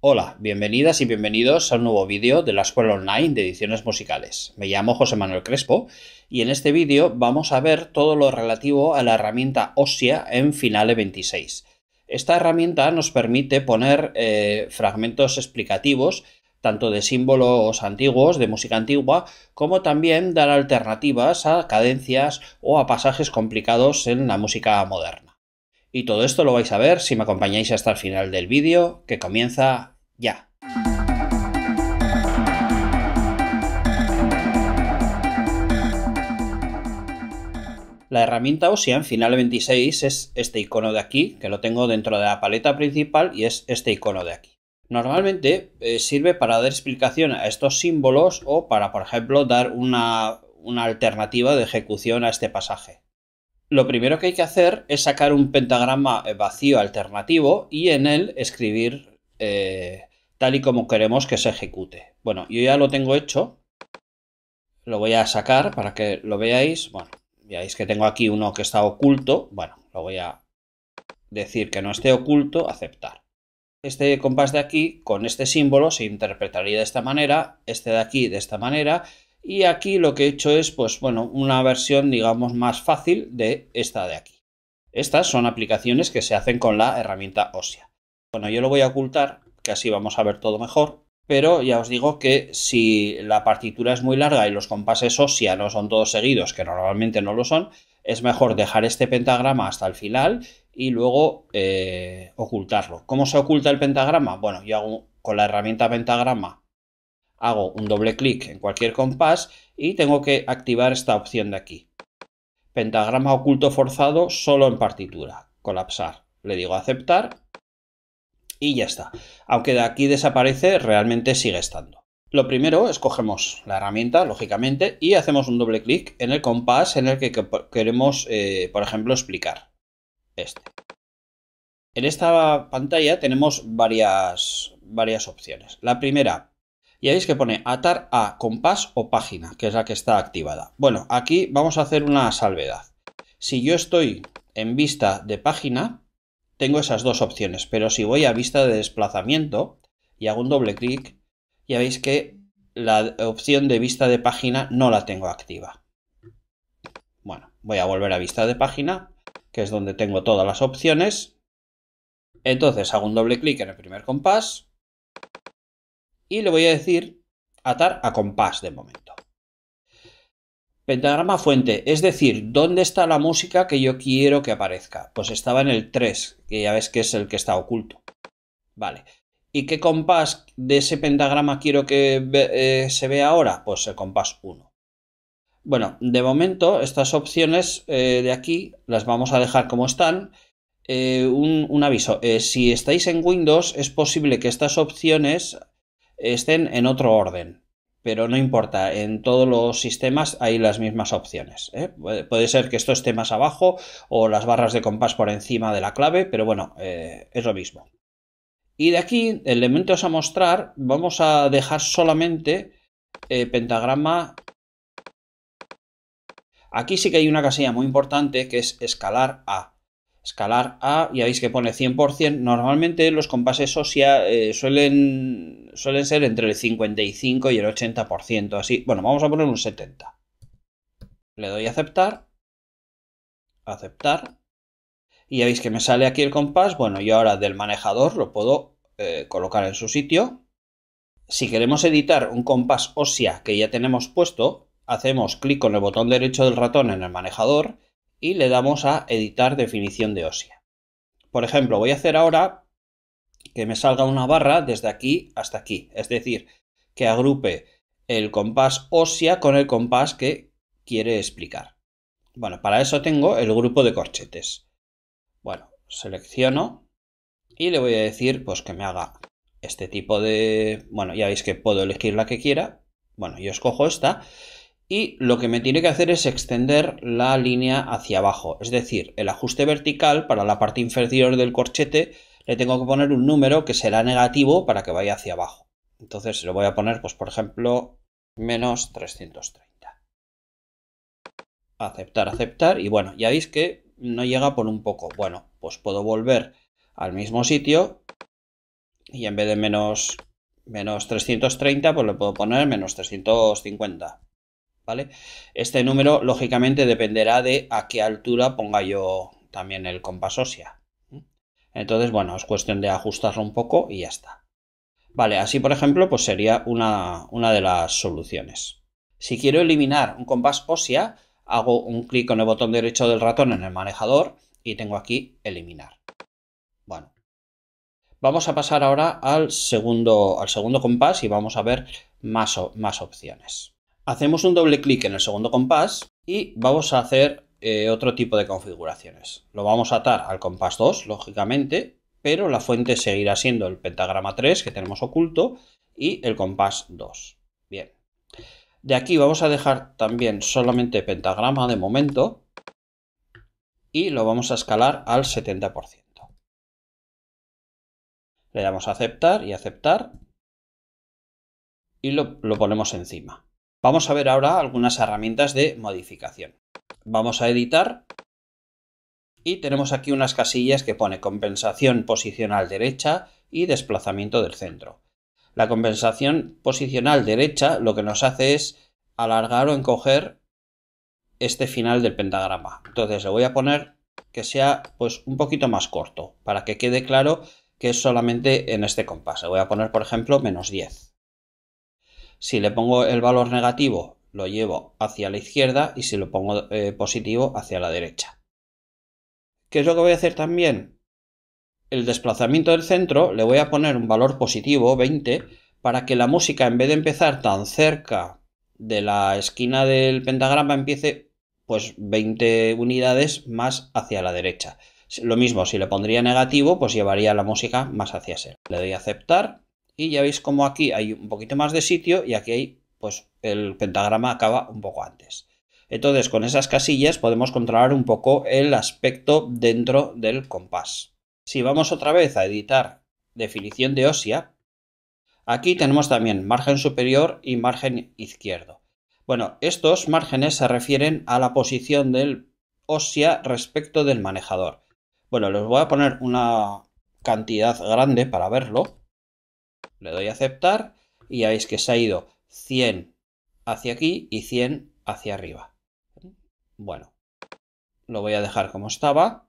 Hola, bienvenidas y bienvenidos a un nuevo vídeo de la Escuela Online de Ediciones Musicales. Me llamo José Manuel Crespo y en este vídeo vamos a ver todo lo relativo a la herramienta Ossia en Finale 26. Esta herramienta nos permite poner eh, fragmentos explicativos tanto de símbolos antiguos, de música antigua, como también dar alternativas a cadencias o a pasajes complicados en la música moderna. Y todo esto lo vais a ver si me acompañáis hasta el final del vídeo, que comienza ya. La herramienta OSEAN Final 26 es este icono de aquí, que lo tengo dentro de la paleta principal y es este icono de aquí. Normalmente eh, sirve para dar explicación a estos símbolos o para, por ejemplo, dar una alternativa de ejecución a este pasaje lo primero que hay que hacer es sacar un pentagrama eh, vacío alternativo y en él escribir eh, tal y como queremos que se ejecute. Bueno, yo ya lo tengo hecho. Lo voy a sacar para que lo veáis. Bueno, veáis que tengo aquí uno que está oculto. Bueno, lo voy a decir que no esté oculto, aceptar. Este compás de aquí con este símbolo se interpretaría de esta manera, este de aquí de esta manera y aquí lo que he hecho es, pues bueno, una versión, digamos, más fácil de esta de aquí. Estas son aplicaciones que se hacen con la herramienta ósea. Bueno, yo lo voy a ocultar, que así vamos a ver todo mejor, pero ya os digo que si la partitura es muy larga y los compases ósea no son todos seguidos, que normalmente no lo son, es mejor dejar este pentagrama hasta el final y luego eh, ocultarlo. ¿Cómo se oculta el pentagrama? Bueno, yo hago con la herramienta pentagrama Hago un doble clic en cualquier compás y tengo que activar esta opción de aquí. Pentagrama oculto forzado solo en partitura. Colapsar. Le digo aceptar y ya está. Aunque de aquí desaparece, realmente sigue estando. Lo primero, escogemos la herramienta, lógicamente, y hacemos un doble clic en el compás en el que queremos, eh, por ejemplo, explicar. Este. En esta pantalla tenemos varias, varias opciones. La primera, y veis que pone atar a compás o página, que es la que está activada. Bueno, aquí vamos a hacer una salvedad. Si yo estoy en vista de página, tengo esas dos opciones, pero si voy a vista de desplazamiento y hago un doble clic, ya veis que la opción de vista de página no la tengo activa. Bueno, voy a volver a vista de página, que es donde tengo todas las opciones. Entonces hago un doble clic en el primer compás y le voy a decir atar a compás de momento. Pentagrama fuente, es decir, ¿dónde está la música que yo quiero que aparezca? Pues estaba en el 3, que ya ves que es el que está oculto. Vale. ¿Y qué compás de ese pentagrama quiero que eh, se vea ahora? Pues el compás 1. Bueno, de momento estas opciones eh, de aquí las vamos a dejar como están. Eh, un, aviso, si estáis en Windows es posible que estas opciones estén en otro orden. Pero no importa, en todos los sistemas hay las mismas opciones. ¿eh? Puede ser que esto esté más abajo o las barras de compás por encima de la clave, pero bueno, eh, es lo mismo. Y de aquí, elementos a mostrar, vamos a dejar solamente eh, pentagrama. Aquí sí que hay una casilla muy importante que es escalar a escalar a, ya veis que pone 100%, normalmente los compases OSIA eh, suelen, suelen ser entre el 55 y el 80%, así, bueno, vamos a poner un 70. Le doy a aceptar, aceptar, y ya veis que me sale aquí el compás, bueno, yo ahora del manejador lo puedo eh, colocar en su sitio. Si queremos editar un compás OSIA que ya tenemos puesto, hacemos clic con el botón derecho del ratón en el manejador y le damos a editar definición de osia Por ejemplo, voy a hacer ahora que me salga una barra desde aquí hasta aquí, es decir, que agrupe el compás osia con el compás que quiere explicar. Bueno, para eso tengo el grupo de corchetes. Bueno, selecciono y le voy a decir pues que me haga este tipo de... Bueno, ya veis que puedo elegir la que quiera. Bueno, yo escojo esta y lo que me tiene que hacer es extender la línea hacia abajo, es decir, el ajuste vertical para la parte inferior del corchete le tengo que poner un número que será negativo para que vaya hacia abajo. Entonces lo voy a poner, pues por ejemplo, menos 330. Aceptar, aceptar y bueno, ya veis que no llega por un poco. Bueno, pues puedo volver al mismo sitio y en vez de menos, menos 330, pues le puedo poner menos 350. ¿vale? Este número, lógicamente, dependerá de a qué altura ponga yo también el compás osia. Entonces, bueno, es cuestión de ajustarlo un poco y ya está. Vale, así por ejemplo, pues sería una, de las soluciones. Si quiero eliminar un compás osia hago un clic con el botón derecho del ratón en el manejador y tengo aquí eliminar. Bueno, vamos a pasar ahora al segundo, al segundo compás y vamos a ver más, más opciones. Hacemos un doble clic en el segundo compás y vamos a hacer eh, otro tipo de configuraciones. Lo vamos a atar al compás 2, lógicamente, pero la fuente seguirá siendo el pentagrama 3 que tenemos oculto y el compás 2. Bien. De aquí vamos a dejar también solamente pentagrama de momento y lo vamos a escalar al 70%. Le damos a aceptar y aceptar y lo ponemos encima. Vamos a ver ahora algunas herramientas de modificación. Vamos a editar y tenemos aquí unas casillas que pone compensación posicional derecha y desplazamiento del centro. La compensación posicional derecha lo que nos hace es alargar o encoger este final del pentagrama. Entonces le voy a poner que sea pues un poquito más corto para que quede claro que es solamente en este compás. Le voy a poner por ejemplo menos 10. Si le pongo el valor negativo, lo llevo hacia la izquierda y si lo pongo eh, positivo, hacia la derecha. ¿Qué es lo que voy a hacer también? El desplazamiento del centro le voy a poner un valor positivo, 20, para que la música en vez de empezar tan cerca de la esquina del pentagrama empiece pues 20 unidades más hacia la derecha. Lo mismo, si le pondría negativo, pues llevaría la música más hacia cero. Le doy a aceptar y ya veis como aquí hay un poquito más de sitio y aquí hay, pues el pentagrama acaba un poco antes. Entonces con esas casillas podemos controlar un poco el aspecto dentro del compás. Si vamos otra vez a editar definición de osia, aquí tenemos también margen superior y margen izquierdo. Bueno, estos márgenes se refieren a la posición del osia respecto del manejador. Bueno, les voy a poner una cantidad grande para verlo. Le doy a aceptar y ya veis que se ha ido 100 hacia aquí y 100 hacia arriba. Bueno, lo voy a dejar como estaba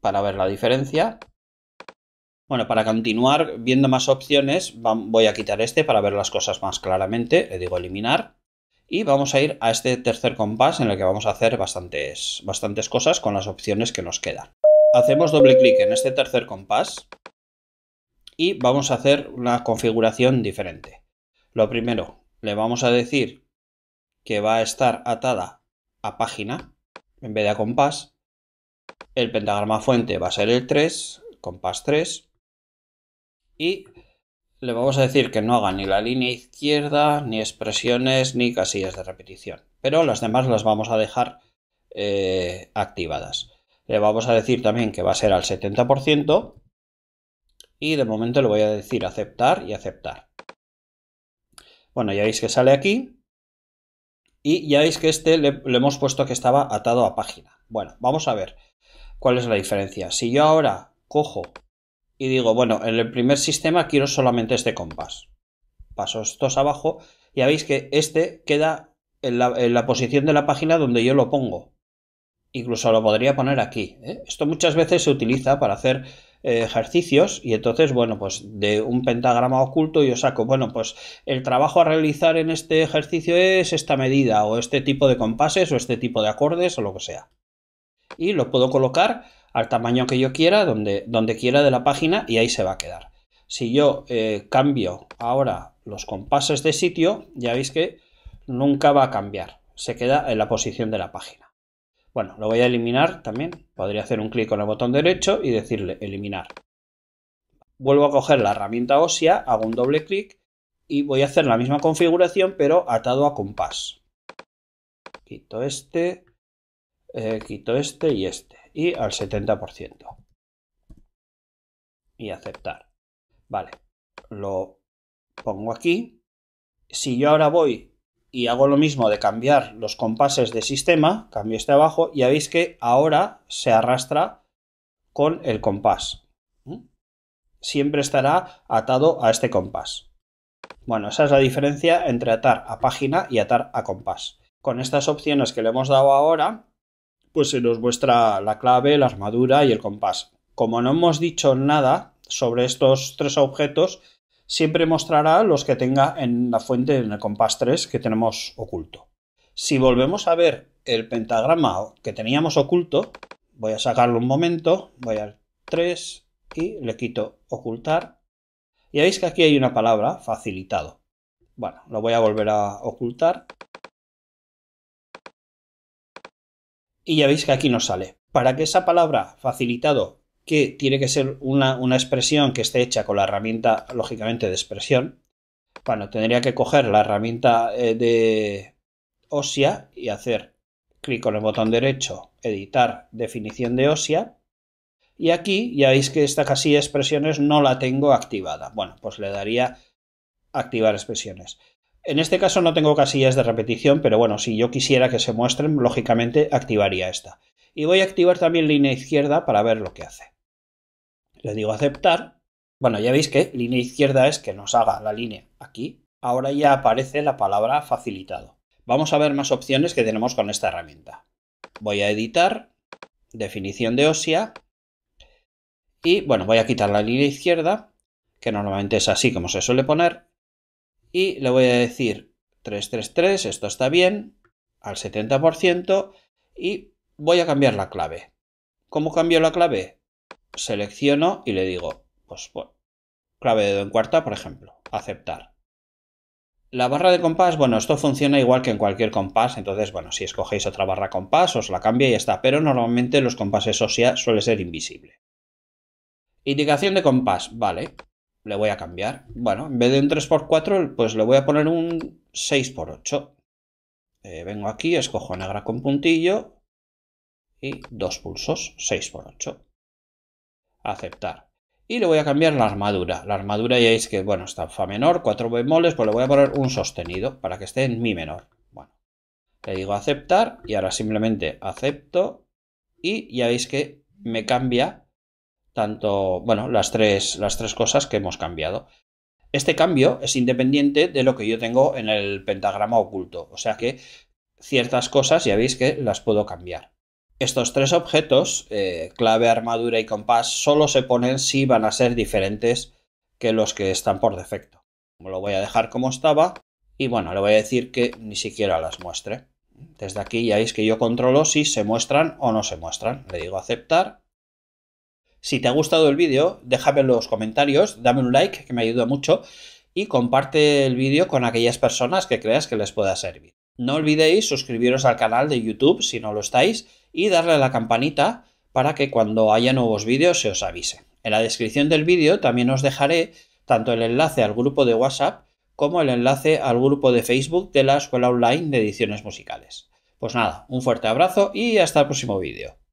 para ver la diferencia. Bueno, para continuar viendo más opciones, voy a quitar este para ver las cosas más claramente. Le digo eliminar. Y vamos a ir a este tercer compás en el que vamos a hacer bastantes, bastantes cosas con las opciones que nos quedan. Hacemos doble clic en este tercer compás y vamos a hacer una configuración diferente. Lo primero, le vamos a decir que va a estar atada a página en vez de a compás. El pentagrama fuente va a ser el 3, compás 3. Y le vamos a decir que no haga ni la línea izquierda, ni expresiones, ni casillas de repetición. Pero las demás las vamos a dejar eh, activadas. Le vamos a decir también que va a ser al 70% y de momento le voy a decir aceptar y aceptar. Bueno, ya veis que sale aquí y ya veis que este le, hemos puesto que estaba atado a página. Bueno, vamos a ver cuál es la diferencia. Si yo ahora cojo y digo, bueno, en el primer sistema quiero solamente este compás. Paso estos abajo y ya veis que este queda en la, posición de la página donde yo lo pongo. Incluso lo podría poner aquí. ¿eh? Esto muchas veces se utiliza para hacer eh, ejercicios y entonces, bueno, pues de un pentagrama oculto yo saco, bueno, pues el trabajo a realizar en este ejercicio es esta medida o este tipo de compases o este tipo de acordes o lo que sea. Y lo puedo colocar al tamaño que yo quiera, donde, donde quiera de la página y ahí se va a quedar. Si yo eh, cambio ahora los compases de sitio, ya veis que nunca va a cambiar, se queda en la posición de la página. Bueno, lo voy a eliminar también. Podría hacer un clic con el botón derecho y decirle eliminar. Vuelvo a coger la herramienta ósea, hago un doble clic y voy a hacer la misma configuración pero atado a compás. Quito este, eh, quito este y este y al 70%. Y aceptar. Vale, lo pongo aquí. Si yo ahora voy y hago lo mismo de cambiar los compases de sistema, cambio este abajo y ya veis que ahora se arrastra con el compás. Siempre estará atado a este compás. Bueno, esa es la diferencia entre atar a página y atar a compás. Con estas opciones que le hemos dado ahora, pues se nos muestra la clave, la armadura y el compás. Como no hemos dicho nada sobre estos tres objetos, siempre mostrará los que tenga en la fuente, en el compás 3 que tenemos oculto. Si volvemos a ver el pentagrama que teníamos oculto, voy a sacarlo un momento, voy al 3 y le quito ocultar. Y veis que aquí hay una palabra, facilitado. Bueno, lo voy a volver a ocultar. Y ya veis que aquí nos sale. Para que esa palabra facilitado que tiene que ser una, expresión que esté hecha con la herramienta, lógicamente, de expresión. Bueno, tendría que coger la herramienta eh, de osia y hacer clic con el botón derecho, editar definición de osia Y aquí ya veis que esta casilla de expresiones no la tengo activada. Bueno, pues le daría activar expresiones. En este caso no tengo casillas de repetición, pero bueno, si yo quisiera que se muestren, lógicamente activaría esta. Y voy a activar también línea izquierda para ver lo que hace. Le digo aceptar. Bueno, ya veis que línea izquierda es que nos haga la línea aquí. Ahora ya aparece la palabra facilitado. Vamos a ver más opciones que tenemos con esta herramienta. Voy a editar, definición de OSIA. Y bueno, voy a quitar la línea izquierda, que normalmente es así como se suele poner. Y le voy a decir 333, esto está bien, al 70%. Y voy a cambiar la clave. ¿Cómo cambio la clave? selecciono y le digo, pues clave de dedo en cuarta, por ejemplo, aceptar. La barra de compás, bueno, esto funciona igual que en cualquier compás, entonces, bueno, si escogéis otra barra compás, os la cambia y ya está, pero normalmente los compases OSIA suele ser invisible. Indicación de compás, vale, le voy a cambiar. Bueno, en vez de un 3x4, pues le voy a poner un 6x8. Eh, vengo aquí, escojo negra con puntillo y dos pulsos, 6x8 aceptar. Y le voy a cambiar la armadura. La armadura ya es que, bueno, está fa menor, cuatro bemoles, pues le voy a poner un sostenido para que esté en mi menor. Bueno, le digo aceptar y ahora simplemente acepto y ya veis que me cambia tanto, bueno, las tres, las tres cosas que hemos cambiado. Este cambio es independiente de lo que yo tengo en el pentagrama oculto, o sea que ciertas cosas ya veis que las puedo cambiar. Estos tres objetos, eh, clave, armadura y compás, solo se ponen si van a ser diferentes que los que están por defecto. Lo voy a dejar como estaba y bueno, le voy a decir que ni siquiera las muestre. Desde aquí ya veis que yo controlo si se muestran o no se muestran. Le digo aceptar. Si te ha gustado el vídeo, déjame en los comentarios, dame un like que me ayuda mucho y comparte el vídeo con aquellas personas que creas que les pueda servir. No olvidéis suscribiros al canal de YouTube si no lo estáis y darle a la campanita para que cuando haya nuevos vídeos se os avise. En la descripción del vídeo también os dejaré tanto el enlace al grupo de WhatsApp como el enlace al grupo de Facebook de la Escuela Online de Ediciones Musicales. Pues nada, un fuerte abrazo y hasta el próximo vídeo.